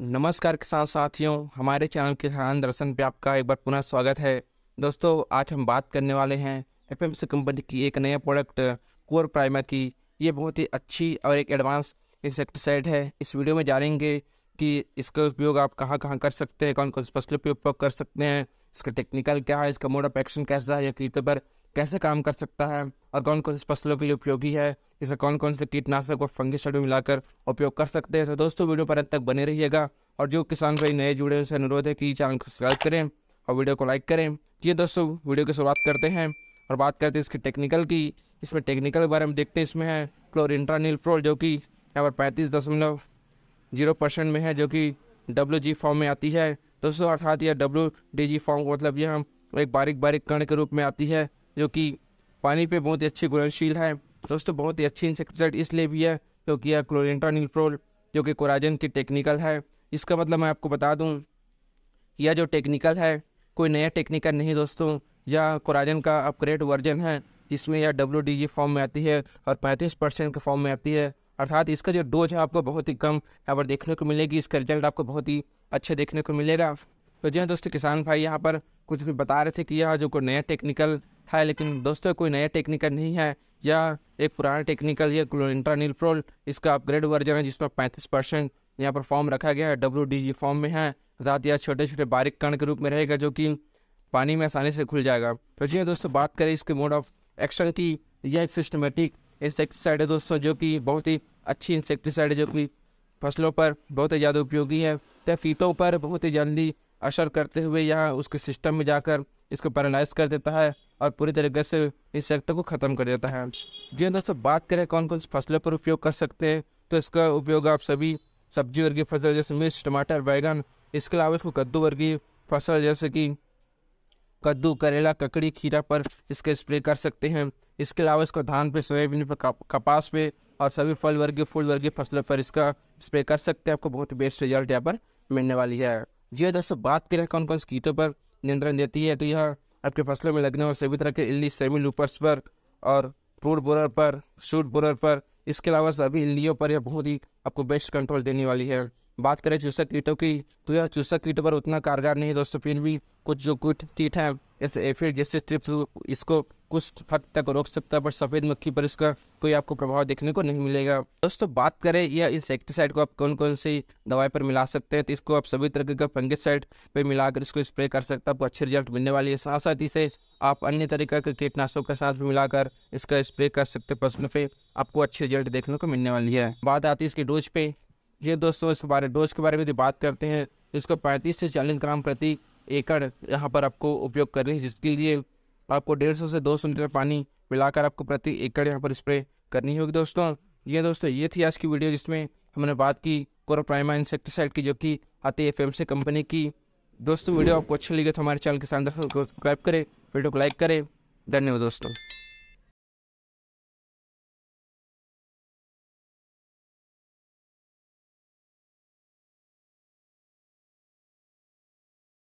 नमस्कार किसान साथियों हमारे चैनल किसान दर्शन पे आपका एक बार पुनः स्वागत है दोस्तों आज हम बात करने वाले हैं सी कंपनी की एक नया प्रोडक्ट कोर प्राइमा की ये बहुत ही अच्छी और एक एडवांस इंसेक्टिसाइड है इस वीडियो में जानेंगे कि इसका उपयोग आप कहाँ कहाँ कर सकते हैं कौन कौन फसलों पर उपयोग कर सकते हैं इसका टेक्निकल क्या है इसका मोड ऑफ एक्शन कैसा है या कीटों पर कैसे काम कर सकता है और कौन कौन से फसलों के लिए उपयोगी है इसे कौन कौन से कीटनाशक और फंगिसाइड मिलाकर उपयोग कर सकते हैं तो दोस्तों वीडियो पर अंत तक बने रहिएगा और जो किसान भाई नए जुड़े उनसे अनुरोध है कि चैनल को सब्सक्राइब करें और वीडियो को लाइक करें जी दोस्तों वीडियो की शुरुआत करते हैं और बात करते हैं इसकी टेक्निकल की इसमें टेक्निकल के बारे में देखते हैं इसमें है क्लोरिंट्रानील फ्लोर जो कि यहाँ पर पैंतीस दशमलव जीरो परसेंट में है जो कि डब्ल्यू जी फॉर्म में आती है दोस्तों अर्थात यह डब्ल्यू डी जी फॉर्म मतलब यह एक बारीक बारीक कण के रूप में आती है जो कि पानी पे बहुत ही अच्छी घुलनशील है दोस्तों बहुत ही अच्छी इंसेक्टिसाइड इसलिए भी है क्योंकि यह क्लोरेंटानिल्प्रोल जो कि कोराजन की टेक्निकल है इसका मतलब मैं आपको बता दूँ यह जो टेक्निकल है कोई नया टेक्निकल नहीं दोस्तों यह कोराजन का अपग्रेड वर्जन है जिसमें यह डब्ल्यू डी जी फॉर्म में आती है और पैंतीस परसेंट के फॉर्म में आती है अर्थात इसका जो डोज है आपको बहुत ही कम यहाँ पर देखने को मिलेगी इसका रिजल्ट आपको बहुत ही अच्छे देखने को मिलेगा तो जी हाँ दोस्तों किसान भाई यहाँ पर कुछ भी बता रहे थे कि यह जो कोई नया टेक्निकल है लेकिन दोस्तों कोई नया टेक्निकल नहीं है यह एक पुराना टेक्निकल ये इंट्रानील प्रोल इसका अपग्रेड वर्जन है जिसमें पैंतीस परसेंट यहाँ पर फॉर्म रखा गया है डब्ल्यू डी जी फॉर्म में है रात यह छोटे छोटे बारीक कण के रूप में रहेगा जो कि पानी में आसानी से खुल जाएगा तो जी हाँ दोस्तों बात करें इसके मोड ऑफ एक्शन की यह एक सिस्टमेटिक इंसेक्टिसाइड है दोस्तों जो कि बहुत ही अच्छी इंसेक्टिसाइड है जो कि फसलों पर बहुत ही ज़्यादा उपयोगी है तय फीतों पर बहुत ही जल्दी असर करते हुए यह उसके सिस्टम में जाकर इसको पैरालाइज कर देता है और पूरी तरीके से इस सेक्टर को ख़त्म कर देता है जी हाँ दोस्तों बात करें कौन कौन सी फसलों पर उपयोग कर सकते हैं तो इसका उपयोग आप सभी सब्जी वर्गीय फसल जैसे मिर्च टमाटर बैगन इसके अलावा इसको कद्दू वर्गीय फसल जैसे कि कद्दू करेला ककड़ी खीरा पर इसके स्प्रे कर सकते हैं इसके अलावा इसको धान पे सोयाबीन पर कपास पे और सभी फल वर्गीय फूल वर्गीय फसलों पर इसका स्प्रे कर सकते हैं आपको बहुत बेस्ट रिजल्ट यहाँ पर मिलने वाली है जी हाँ दोस्तों बात करें कौन कौन से कीटों पर नियंत्रण देती है तो यह आपके फसलों में लगने वाले सभी तरह के इल्ली सेमी लूपर्स पर और फ्रूट बोरर पर शूट बोरर पर इसके अलावा सभी इल्लियों पर यह बहुत ही आपको बेस्ट कंट्रोल देने वाली है बात करें चूसक कीटों की तो यह चूसक कीटों पर उतना कारगर नहीं है दोस्तों फिर भी कुछ जो कुट कीट हैं जैसे एफिड जैसे ट्रिप्स इसको कुछ हद तक रोक सकता है पर सफ़ेद मक्खी पर इसका कोई आपको प्रभाव देखने को नहीं मिलेगा दोस्तों बात करें या इंसेक्टिसाइड को आप कौन कौन सी दवाई पर मिला सकते हैं तो इसको आप सभी तरह का फंगिसाइड पर मिलाकर इसको स्प्रे कर सकते हैं आपको अच्छे रिजल्ट मिलने वाली है साथ साथ इसे आप अन्य तरीका के कीटनाशकों के साथ मिलाकर इसका स्प्रे कर सकते हैं फसलों पर आपको अच्छे रिजल्ट देखने को मिलने वाली है बात आती है इसके डोज पे ये दोस्तों इस बारे डोज के बारे में भी बात करते हैं इसको पैंतीस से चालीस ग्राम प्रति एकड़ यहाँ पर आपको उपयोग करनी है जिसके लिए आपको डेढ़ सौ से दो सौ लीटर पानी मिलाकर आपको प्रति एकड़ यहाँ पर स्प्रे करनी होगी दोस्तों ये दोस्तों ये थी आज की वीडियो जिसमें हमने बात की कोरोप्राइमा इंसेक्टिसाइड की जो कि आती है एफ कंपनी की दोस्तों वीडियो आपको अच्छी लगी तो हमारे चैनल के साथ सब्सक्राइब करें वीडियो को लाइक करें धन्यवाद दोस्तों